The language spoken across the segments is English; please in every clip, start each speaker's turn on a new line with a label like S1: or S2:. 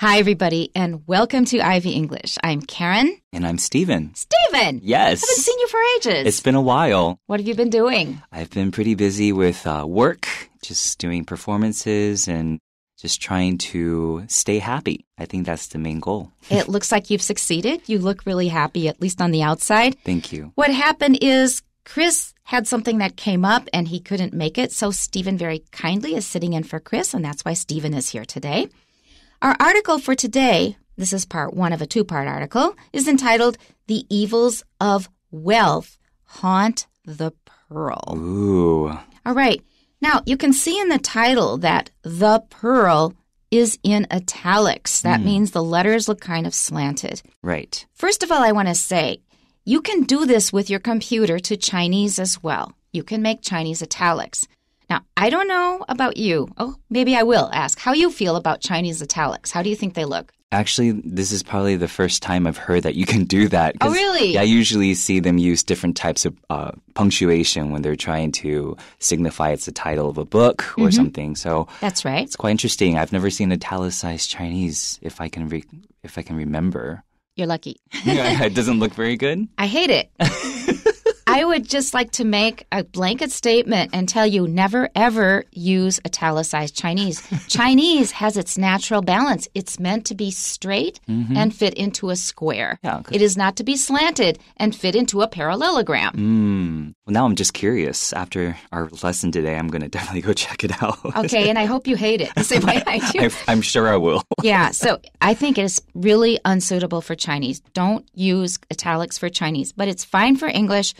S1: Hi, everybody, and welcome to Ivy English. I'm Karen.
S2: And I'm Steven.
S1: Steven! Yes. I haven't seen you for ages.
S2: It's been a while.
S1: What have you been doing?
S2: I've been pretty busy with uh, work, just doing performances and just trying to stay happy. I think that's the main goal.
S1: it looks like you've succeeded. You look really happy, at least on the outside. Thank you. What happened is Chris had something that came up and he couldn't make it, so Stephen very kindly is sitting in for Chris, and that's why Stephen is here today. Our article for today, this is part one of a two part article, is entitled The Evils of Wealth Haunt the Pearl.
S2: Ooh.
S1: All right. Now, you can see in the title that The Pearl is in italics. That mm. means the letters look kind of slanted. Right. First of all, I want to say you can do this with your computer to Chinese as well. You can make Chinese italics. Now, I don't know about you. Oh, maybe I will ask how you feel about Chinese italics. How do you think they look?
S2: Actually, this is probably the first time I've heard that you can do that. Oh, really? I usually see them use different types of uh, punctuation when they're trying to signify it's the title of a book or mm-hmm. something. So
S1: that's right. It's quite
S2: interesting. I've never seen italicized Chinese, if I can re- if I can remember.
S1: You're lucky. yeah,
S2: it doesn't look very good.
S1: I hate it. I would just like to make a blanket statement and tell you never ever use italicized Chinese. Chinese has its natural balance. It's meant to be straight mm -hmm. and fit into a square. Yeah, it is not to be slanted and fit into a parallelogram.
S2: Mm. Well, now I'm just curious. After our lesson today, I'm going to definitely go check it out. okay, and
S1: I hope you hate it the same way I do.
S2: I, am sure I will.
S1: yeah, so I think it is really unsuitable for Chinese. Don't use italics for Chinese, but it's fine for English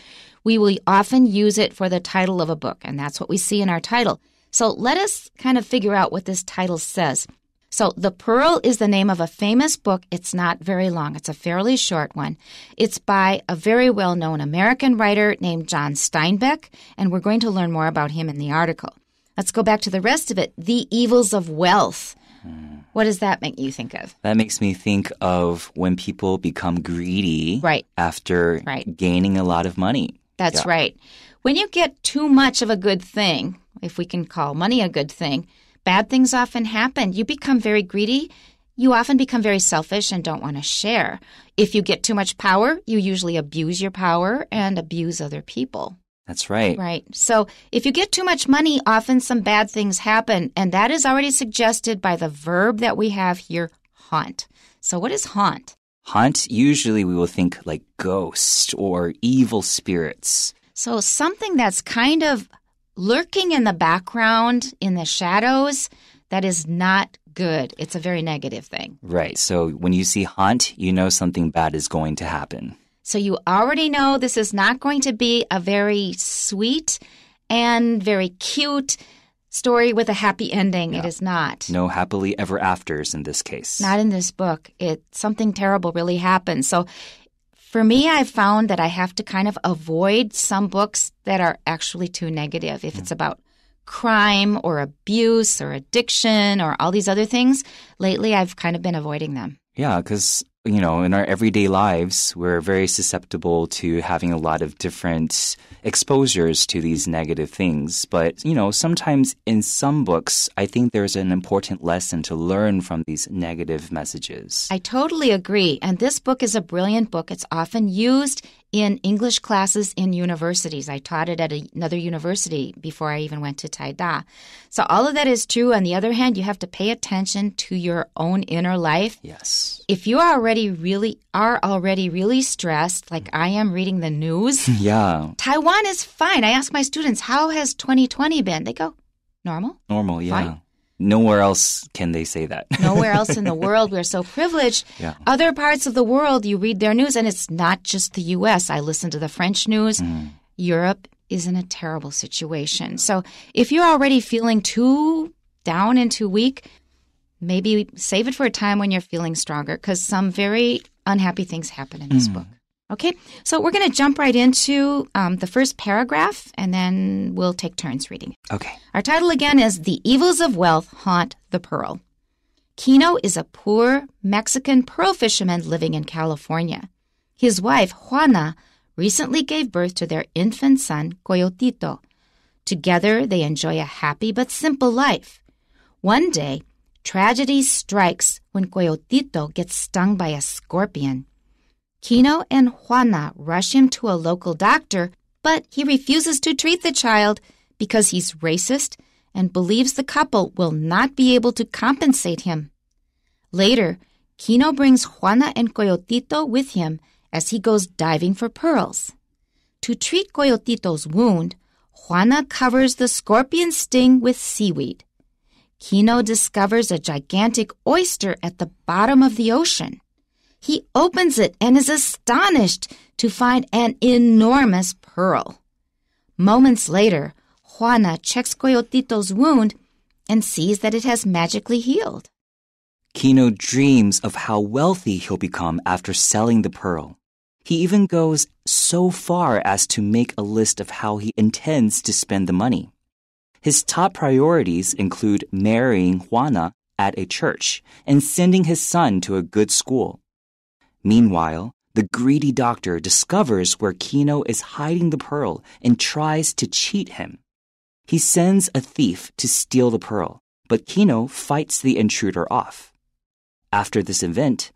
S1: we will often use it for the title of a book, and that's what we see in our title. So let us kind of figure out what this title says. So, The Pearl is the name of a famous book. It's not very long, it's a fairly short one. It's by a very well known American writer named John Steinbeck, and we're going to learn more about him in the article. Let's go back to the rest of it The Evils of Wealth. Hmm. What does that make you think of?
S2: That makes me think of when people become greedy right. after right. gaining a lot of money. That's yeah. right.
S1: When you get too much of a good thing, if we can call money a good thing, bad things often happen. You become very greedy. You often become very selfish and don't want to share. If you get too much power, you usually abuse your power and abuse other people. That's right. Right. So if you get too much money, often some bad things happen. And that is already suggested by the verb that we have here, haunt. So, what is haunt?
S2: Hunt. usually we will think like ghosts or evil spirits.
S1: So something that's kind of lurking in the background, in the shadows, that is not good. It's a very negative thing.
S2: Right. So when you see hunt, you know something bad is going to happen.
S1: So you already know this is not going to be a very sweet and very cute story with a happy ending. Yeah. It is not.
S2: No happily ever afters in this case.
S1: Not in this book. It something terrible really happens. So for me, I've found that I have to kind of avoid some books that are actually too negative. If yeah. Hmm. it's about crime or abuse or addiction or all these other things, lately I've kind of been avoiding them.
S2: Yeah, because you know, in our everyday lives, we're very susceptible to having a lot of different exposures to these negative things. But, you know, sometimes in some books, I think there's an important lesson to learn from these negative messages.
S1: I totally agree. And this book is a brilliant book. It's often used in English classes in universities. I taught it at a, another university before I even went to Taida. So all of that is true. On the other hand, you have to pay attention to your own inner life. Yes. If you are already really are already really stressed, like I am reading the news.
S2: yeah.
S1: Taiwan is fine. I ask my students, how has 2020 been? They go, normal.
S2: Normal, yeah. Fine nowhere else can they say that. nowhere else in the world.
S1: We're so privileged. Yeah. Other parts of the world, you read their news, and it's not just the U.S. I listen to the French news. Mm. Europe is in a terrible situation. So if you're already feeling too down and too weak, maybe save it for a time when you're feeling stronger because some very unhappy things happen in this mm. book. Okay, so we're going to jump right into um, the first paragraph and then we'll take turns reading Okay. Our title again is The Evils of Wealth Haunt the Pearl. Kino is a poor Mexican pearl fisherman living in California. His wife, Juana, recently gave birth to their infant son, Coyotito. Together, they enjoy a happy but simple life. One day, tragedy strikes when Coyotito gets stung by a scorpion. Kino and Juana rush him to a local doctor, but he refuses to treat the child because he's racist and believes the couple will not be able to compensate him. Later, Kino brings Juana and Coyotito with him as he goes diving for pearls. To treat Coyotito's wound, Juana covers the scorpion sting with seaweed. Kino discovers a gigantic oyster at the bottom of the ocean. He opens it and is astonished to find an enormous pearl. Moments later, Juana checks Coyotito's wound and sees that it has magically healed.
S2: Kino dreams of how wealthy he'll become after selling the pearl. He even goes so far as to make a list of how he intends to spend the money. His top priorities include marrying Juana at a church and sending his son to a good school. Meanwhile, the greedy doctor discovers where Kino is hiding the pearl and tries to cheat him. He sends a thief to steal the pearl, but Kino fights the intruder off. After this event,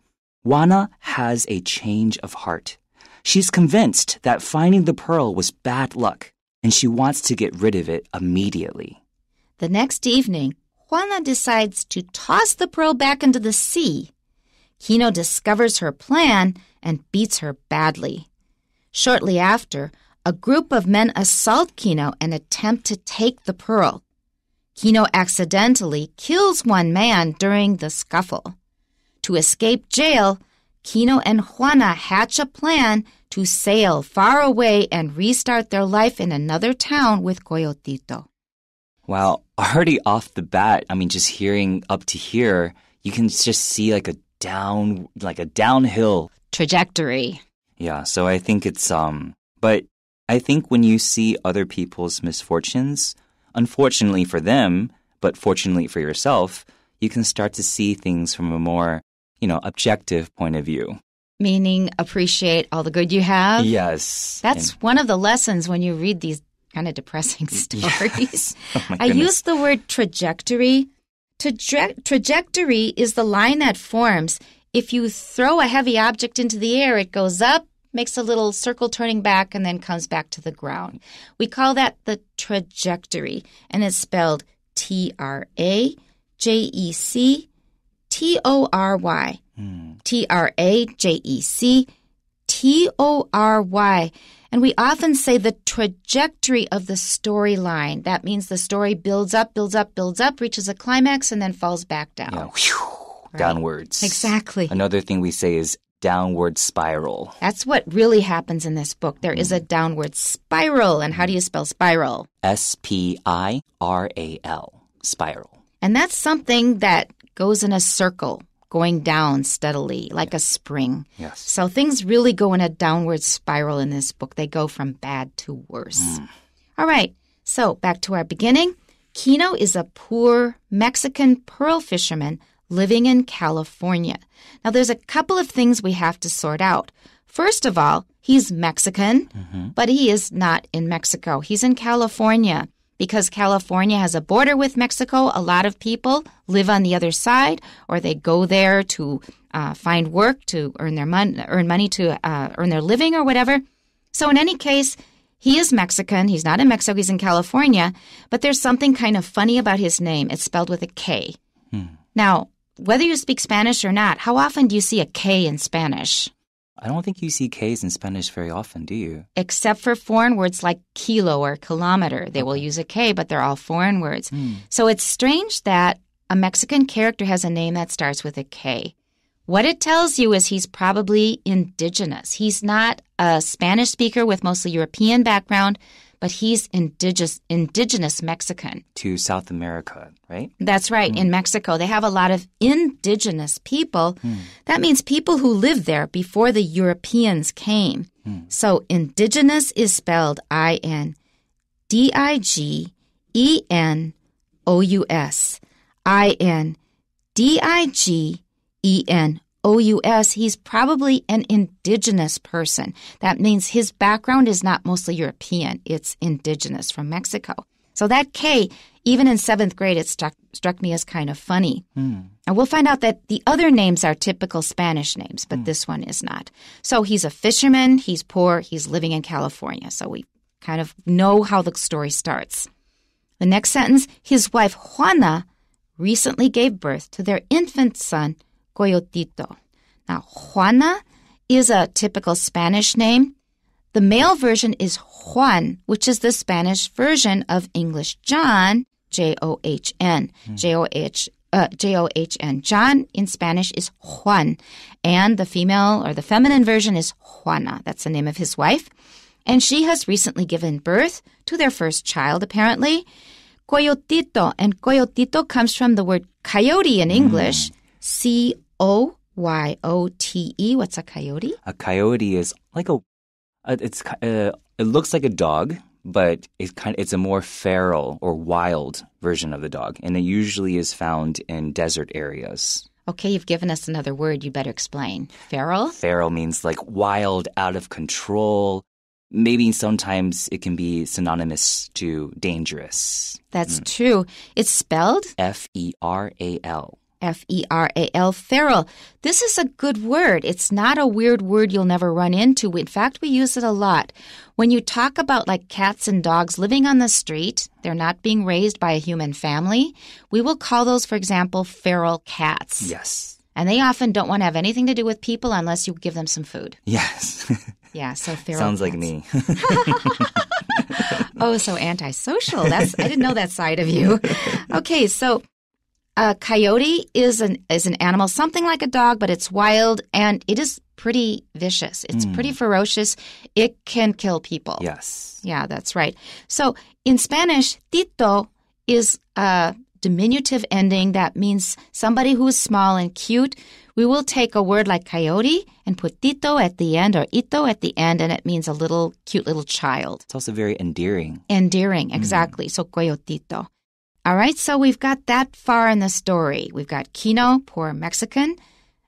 S2: Wana has a change of heart. She's convinced that finding the pearl was bad luck, and she wants to get rid of it immediately.
S1: The next evening, Juana decides to toss the pearl back into the sea. Hino discovers her plan and beats her badly. Shortly after, a group of men assault Kino and attempt to take the pearl. Kino accidentally kills one man during the scuffle. To escape jail, Kino and Juana hatch a plan to sail far away and restart their life in another town with Coyotito.
S2: Wow, already off the bat, I mean, just hearing up to here, you can just see like a down, like a downhill trajectory. Yeah, so I think it's, um, but I think when you see other people's misfortunes, unfortunately for them, but fortunately for yourself, you can start to see things from a more, you know, objective point of view.
S1: Meaning, appreciate all the good you have.
S2: Yes. That's and
S1: one of the lessons when you read these kind of depressing stories. Yes.
S2: Oh I used
S1: the word trajectory Traje trajectory is the line that forms. If you throw a heavy object into the air, it goes up, makes a little circle turning back, and then comes back to the ground. We call that the trajectory, and it's spelled T R A J E C T O R Y. Hmm. T R A J E C T O R Y. Mm. And we often say the trajectory of the storyline. That means the story builds up, builds up, builds up, reaches a climax, and then falls back down. Yeah. Whew,
S2: right? Downwards. Exactly. Another thing we say is downward spiral.
S1: That's what really happens in this book. There is a mm. downward spiral. And how do you mm. spell spiral?
S2: S P I R A L. Spiral.
S1: And that's something that goes in a circle going down steadily like a spring. Yes. So things really go in a downward spiral in this book. They go from bad to worse. Mm. All right. So back to our beginning. Kino is a poor Mexican pearl fisherman living in California. Now there's a couple of things we have to sort out. First of all, he's Mexican, mm -hmm. but he is not in Mexico. He's in California because California has a border with Mexico, a lot of people live on the other side or they go there to uh, find work to earn their money, earn money to uh, earn their living or whatever. So in any case, he is Mexican. He's not in Mexico. He's in California. But there's something kind of funny about his name. It's spelled with a K. Hmm. Now, whether you speak Spanish or not, how often do you see a K in Spanish?
S2: I don't think you see Ks in Spanish very often, do you?
S1: Except for foreign words like kilo or kilometer. They will use a K, but they're all foreign words. Mm. So it's strange that a Mexican character has a name that starts with a K. What it tells you is he's probably indigenous. He's not a Spanish speaker with mostly European background, but he's indigenous, indigenous Mexican.
S2: To South America, right?
S1: That's right. Mm. In Mexico, they have a lot of indigenous people. Mm. That means people who lived there before the Europeans came. Mm. So indigenous is spelled I N D I G E N O U S. I N D I G E N OUS, he's probably an indigenous person. That means his background is not mostly European, it's indigenous from Mexico. So that K, even in seventh grade, it struck, struck me as kind of funny. Mm. And we'll find out that the other names are typical Spanish names, but mm. this one is not. So he's a fisherman, he's poor, he's living in California. So we kind of know how the story starts. The next sentence his wife, Juana, recently gave birth to their infant son, Coyotito. Now, Juana is a typical Spanish name. The male version is Juan, which is the Spanish version of English John, J O H N. Hmm. J O H uh, J O H N. John in Spanish is Juan, and the female or the feminine version is Juana. That's the name of his wife. And she has recently given birth to their first child, apparently. Coyotito, and coyotito comes from the word coyote in hmm. English, C O Y O T E. What's a coyote?
S2: A coyote is like a, it's uh, it looks like a dog, but it's kind of, it's a more feral or wild version of the dog, and it usually is found in desert areas.
S1: Okay, you've given us another word. You better explain. Feral.
S2: Feral means like wild, out of control. Maybe sometimes it can be synonymous to dangerous.
S1: That's mm. true. It's spelled
S2: F E R A L.
S1: F E R A L, feral. This is a good word. It's not a weird word you'll never run into. In fact, we use it a lot. When you talk about like cats and dogs living on the street, they're not being raised by a human family. We will call those, for example, feral cats. Yes. And they often don't want to have anything to do with people unless you give them some food.
S2: Yes.
S1: yeah, so feral Sounds cats. like me. oh, so antisocial. That's I didn't know that side of you. Okay, so a coyote is an is an animal something like a dog, but it's wild and it is pretty vicious. It's mm. pretty ferocious. It can kill people. Yes. Yeah, that's right. So in Spanish, tito is a diminutive ending that means somebody who is small and cute. We will take a word like coyote and put tito at the end or ito at the end, and it means a little
S2: cute little child. It's also very endearing.
S1: Endearing, hmm. exactly. Mm. So coyotito. All right, so we've got that far in the story. We've got Kino, poor Mexican.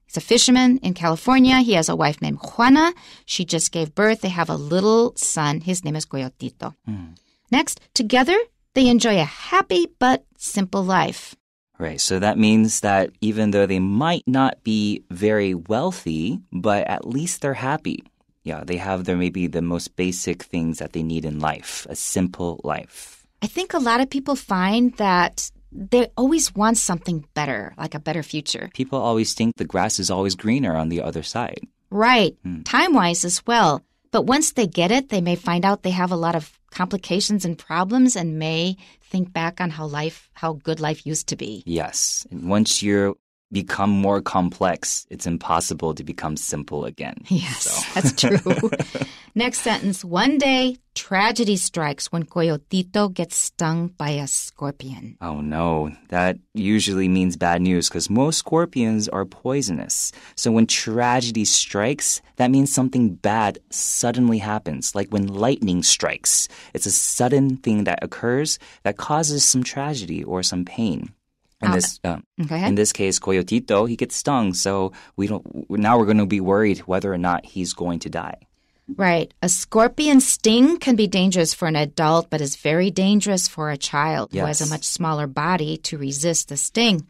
S1: He's a fisherman in California. He has a wife named Juana. She just gave birth. They have a little son. His name is Coyotito. Mm. Next, together, they enjoy a happy but simple life.
S2: Right, so that means that even though they might not be very wealthy, but at least they're happy. Yeah, they have their maybe the most basic things that they need in life, a simple life.
S1: I think a lot of people find that they always want something better, like a better future.
S2: People always think the grass is always greener on the other side.
S1: Right. Hmm. Time wise as well. But once they get it, they may find out they have a lot of complications and problems and may think back on how life, how good life used to be.
S2: Yes. And once you become more complex, it's impossible to become simple again. Yes, so. that's true.
S1: Next sentence One day, tragedy strikes when Coyotito gets stung by a scorpion.
S2: Oh no, that usually means bad news because most scorpions are poisonous. So when tragedy strikes, that means something bad suddenly happens, like when lightning strikes. It's a sudden thing that occurs that causes some tragedy or some pain. In ah, this, um, in this case, Coyotito, he gets stung. So we don't. Now we're going to be worried whether or not he's going to die.
S1: Right. A scorpion sting can be dangerous for an adult, but is very dangerous for a child yes. who has a much smaller body to resist the sting.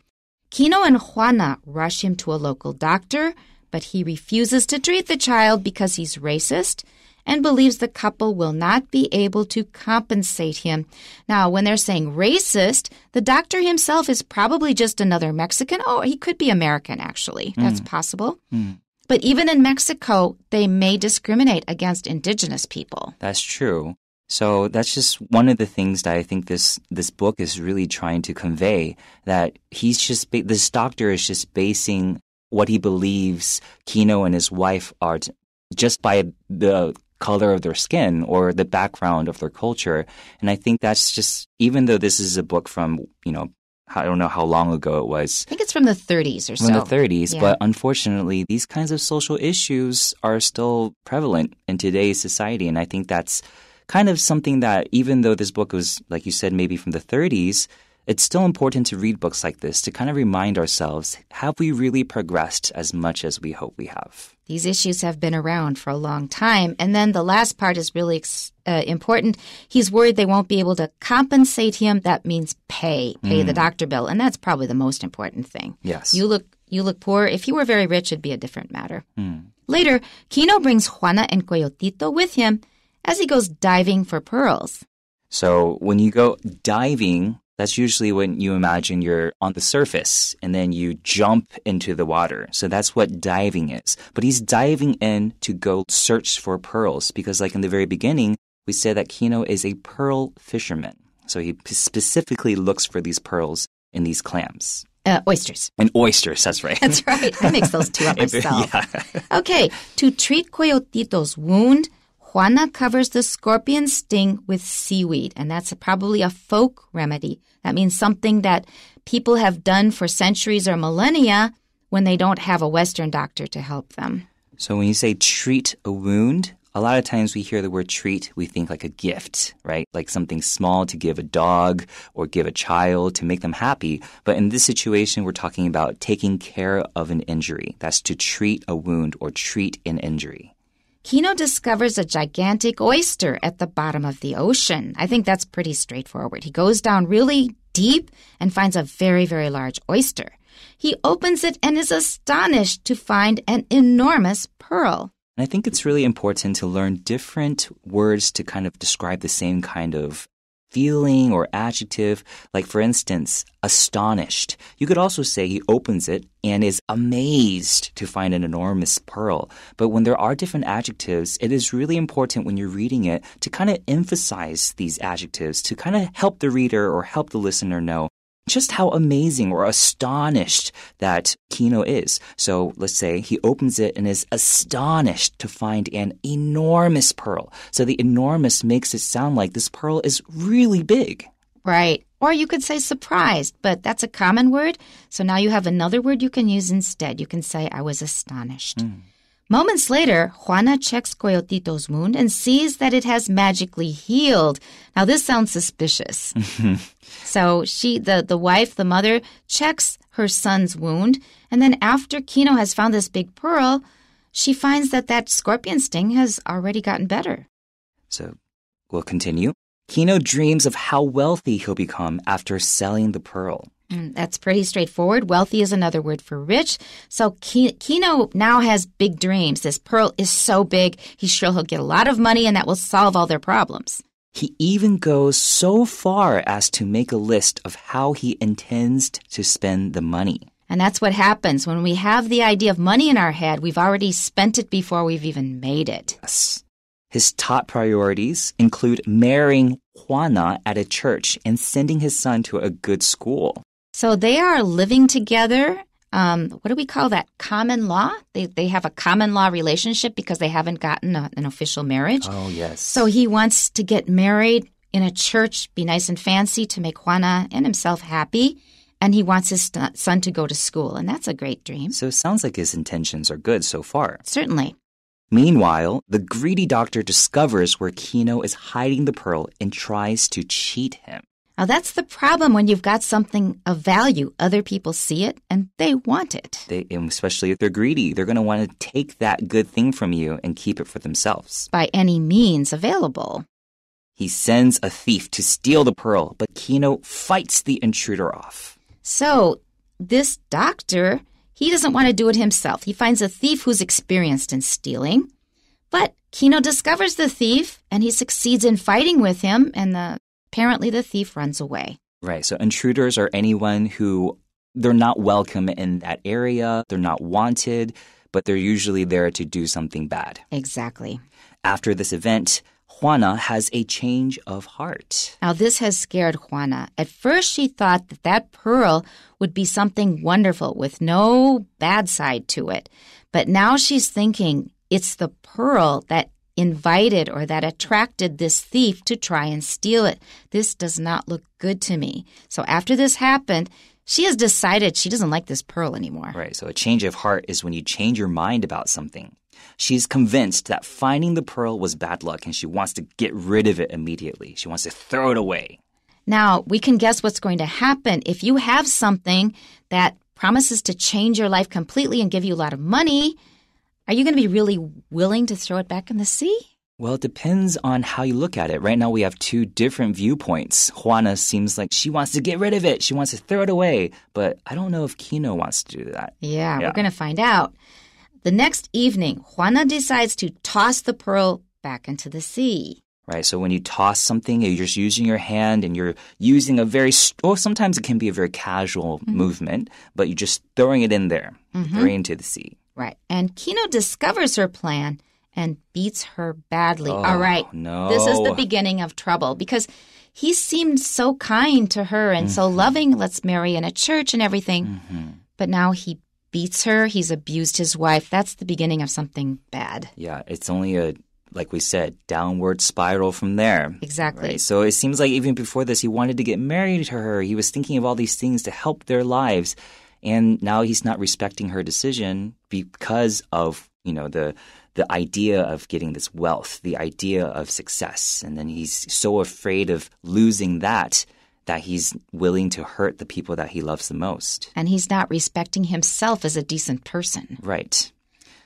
S1: Kino and Juana rush him to a local doctor, but he refuses to treat the child because he's racist and believes the couple will not be able to compensate him. Now, when they're saying racist, the doctor himself is probably just another Mexican. Oh, he could be American, actually. That's mm. possible. Mm. But even in Mexico, they may discriminate against indigenous
S2: people. That's true. So that's just one of the things that I think this this book is really trying to convey that he's just this doctor is just basing what he believes Kino and his wife are just by the color of their skin or the background of their culture. And I think that's just even though this is a book from, you know, I don't know how long ago it was. I think
S1: it's from the 30s or so. From the 30s, yeah. but
S2: unfortunately, these kinds of social issues are still prevalent in today's society. And I think that's kind of something that, even though this book was, like you said, maybe from the 30s, it's still important to read books like this to kind of remind ourselves have we really progressed as much as we hope we have?
S1: These issues have been around for a long time. And then the last part is really ex uh, important. He's worried they won't be able to compensate him. That means pay, pay mm. the doctor bill, and that's probably the most important thing. Yes, you look you look poor. If you were very rich, it'd be a different matter. Mm. Later, Kino brings Juana and Coyotito with him as he goes diving for pearls.
S2: So when you go diving, that's usually when you imagine you're on the surface and then you jump into the water. So that's what diving is. But he's diving in to go search for pearls because, like in the very beginning, we say that Kino is a pearl fisherman. So he specifically looks for these pearls in these clams.
S1: Uh, oysters.
S2: And oysters, that's right. That's right. I mix those two up myself. yeah.
S1: Okay, to treat Coyotito's wound, Juana covers the scorpion sting with seaweed, and that's probably a folk remedy. That means something that people have done for centuries or millennia when they don't have a Western doctor to help them.
S2: So when you say treat a wound, a lot of times we hear the word treat, we think like a gift, right? Like something small to give a dog or give a child to make them happy. But in this situation, we're talking about taking care of an injury. That's to treat a wound or treat an injury.
S1: Kino discovers a gigantic oyster at the bottom of the ocean. I think that's pretty straightforward. He goes down really deep and finds a very, very large oyster. He opens it and is astonished to find an enormous pearl.
S2: And I think it's really important to learn different words to kind of describe the same kind of feeling or adjective. Like, for instance, astonished. You could also say he opens it and is amazed to find an enormous pearl. But when there are different adjectives, it is really important when you're reading it to kind of emphasize these adjectives to kind of help the reader or help the listener know just how amazing or astonished that Kino is. So let's say he opens it and is astonished to find an enormous pearl. So the enormous makes it sound like this pearl is really big. Right.
S1: Or you could say surprised, but that's a common word. So now you have another word you can use instead. You can say, I was astonished. Mm. Moments later, Juana checks Coyotito's wound and sees that it has magically healed. Now this sounds suspicious.
S2: Mm-hmm.
S1: so she the, the wife, the mother, checks her son's wound, and then after Kino has found this big pearl, she finds that that scorpion sting has already gotten better.
S2: So we'll continue. Kino dreams of how wealthy he'll become after selling the pearl.
S1: Mm, that's pretty straightforward. Wealthy is another word for rich. So Kino now has big dreams. This pearl is so big, he's sure he'll get a lot of money and that will solve all their problems.
S2: He even goes so far as to make a list of how he intends to spend the money.
S1: And that's what happens when we have the idea of money in our head, we've already spent it before we've even made it. Yes.
S2: His top priorities include marrying Juana at a church and sending his son to a good school.
S1: So they are living together. Um, what do we call that? Common law. They, they have a common law relationship because they haven't gotten a, an official marriage. Oh, yes. So he wants to get married in a church, be nice and fancy to make Juana and himself happy. And he wants his son to go to school. And that's
S2: a great dream. So it sounds like his intentions are good so far. Certainly. Meanwhile, the greedy doctor discovers where Kino is hiding the pearl and tries to cheat him.
S1: Now, that's the problem when you've got something of value. Other people see it and they want it.
S2: They, especially if they're greedy, they're going to want to take that good thing from you and keep it for themselves. By any means available. He sends a thief to steal the pearl, but Kino fights the intruder off.
S1: So, this doctor, he doesn't want to do it himself. He finds a thief who's experienced in stealing. But Kino discovers the thief and he succeeds in fighting with him, and the Apparently, the thief runs away.
S2: Right. So, intruders are anyone who they're not welcome in that area, they're not wanted, but they're usually there to do something bad. Exactly. After this event, Juana has a change of heart.
S1: Now, this has scared Juana. At first, she thought that that pearl would be something wonderful with no bad side to it. But now she's thinking it's the pearl that invited or that attracted this thief to try and steal it. This does not look good to me. So after this happened, she has decided she doesn't like this pearl anymore.
S2: Right. So a change of heart is when you change your mind about something. She's convinced that finding the pearl was bad luck and she wants to get rid of it immediately. She wants to throw it away.
S1: Now, we can guess what's going to happen. If you have something that promises to change your life completely and give you a lot of money, are you going to be really willing to throw it back in the sea?
S2: Well, it depends on how you look at it. Right now, we have two different viewpoints. Juana seems like she wants to get rid of it, she wants to throw it away. But I don't know if Kino wants to do that.
S1: Yeah, yeah. we're going to find out. The next evening, Juana decides to toss the pearl back into the sea
S2: right? So when you toss something, you're just using your hand and you're using a very, or sometimes it can be a very casual mm -hmm. movement, but you're just throwing it in there, mm -hmm. into the sea.
S1: Right. And Kino discovers her plan and beats her badly. Oh, All right. No. This is the beginning of trouble because he seemed so kind to her and mm -hmm. so mm-hmm. loving. Let's marry in a church and everything. Mm -hmm. But now he beats her. He's abused his wife. That's the beginning of something bad.
S2: Yeah, it's only a like we said, downward spiral from there. Exactly. Right? So it seems like even before this, he wanted to get married to her. He was thinking of all these things to help their lives and now he's not respecting her decision because of you know the the idea of getting this wealth, the idea of success, and then he's so afraid of losing that that he's willing to hurt the people that he loves the most.
S1: And he's not respecting himself as a decent person. Right.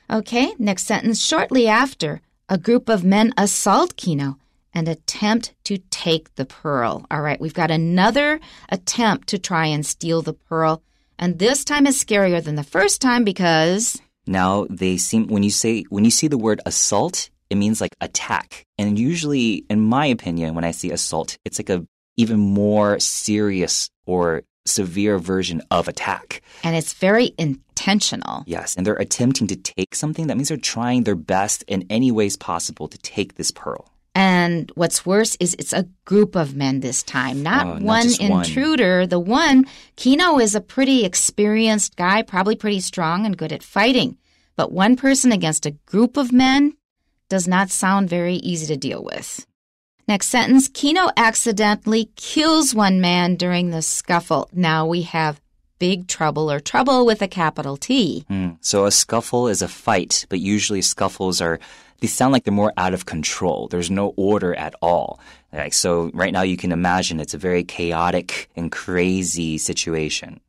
S1: Okay, next sentence. Shortly after, a group of men assault Kino and attempt to take the pearl. All right, we've got another attempt to try and steal the pearl. And this time is scarier than the first time because
S2: now they seem when you say when you see the word assault, it means like attack. And usually in my opinion when I see assault, it's like a even more serious or severe version of attack.
S1: And it's very
S2: intentional. Yes, and they're attempting to take something. That means they're trying their best in any ways possible to take this pearl.
S1: And what's worse is it's a group of men this time, not, uh, not one intruder. One. The one, Kino is a pretty experienced guy, probably pretty strong and good at fighting. But one person against a group of men does not sound very easy to deal with. Next sentence Kino accidentally kills one man during the scuffle. Now we have big trouble or trouble with a capital T.
S2: Mm. So a scuffle is a fight, but usually scuffles are they sound like they're more out of control. There's no order at all. Like, so right now you can imagine it's a very chaotic and crazy situation.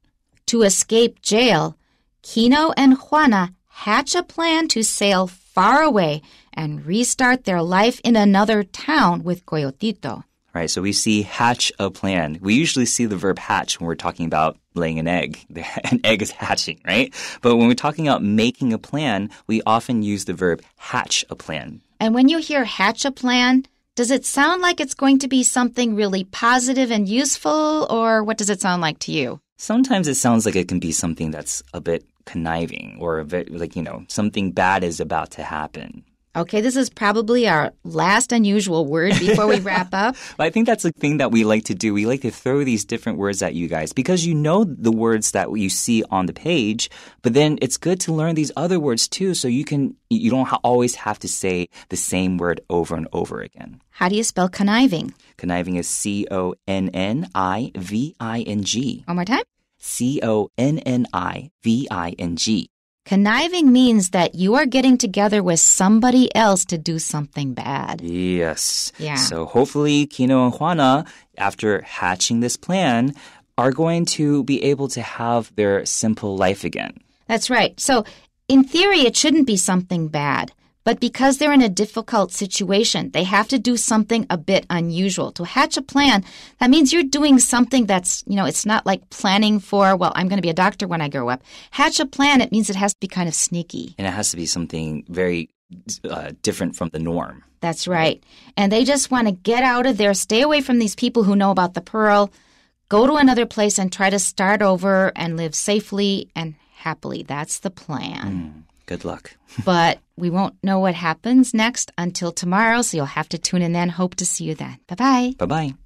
S1: To escape jail, Kino and Juana hatch a plan to sail far away and restart their life in another town with Coyotito
S2: right? So we see hatch a plan. We usually see the verb hatch when we're talking about laying an egg. an egg is hatching, right? But when we're talking about making a plan, we often use the verb hatch a plan.
S1: And when you hear hatch a plan, does it sound like it's going to be something really positive and useful, or what does it sound like to you?
S2: Sometimes it sounds like it can be something that's a bit conniving or a bit like, you know, something bad is about to happen,
S1: Okay, this is probably our last unusual word before we wrap up.
S2: I think that's the thing that we like to do. We like to throw these different words at you guys because you know the words that you see on the page, but then it's good to learn these other words too so you can you don't ha always have to say the same word over and over again.
S1: How do you spell conniving?
S2: Conniving is C O N N I V I N G. One more time. C O N N I V I N G. Conniving
S1: means that you are getting together with somebody else to do something bad.
S2: Yes. Yeah. So hopefully, Kino and Juana, after hatching this plan, are going to be able to have their simple life again.
S1: That's right. So, in theory, it shouldn't be something bad. But because they're in a difficult situation, they have to do something a bit unusual. To hatch a plan, that means you're doing something that's, you know, it's not like planning for, well, I'm going to be a doctor when I grow up. Hatch a plan, it means it has to be kind of sneaky.
S2: And it has to be something very uh, different from the norm.
S1: That's right. And they just want to get out of there, stay away from these people who know about the pearl, go to another place and try to start over and live safely and happily. That's the plan. Mm. Good luck. but we won't know what happens next until tomorrow, so you'll have to tune in then. Hope to see you then. Bye bye.
S2: Bye bye.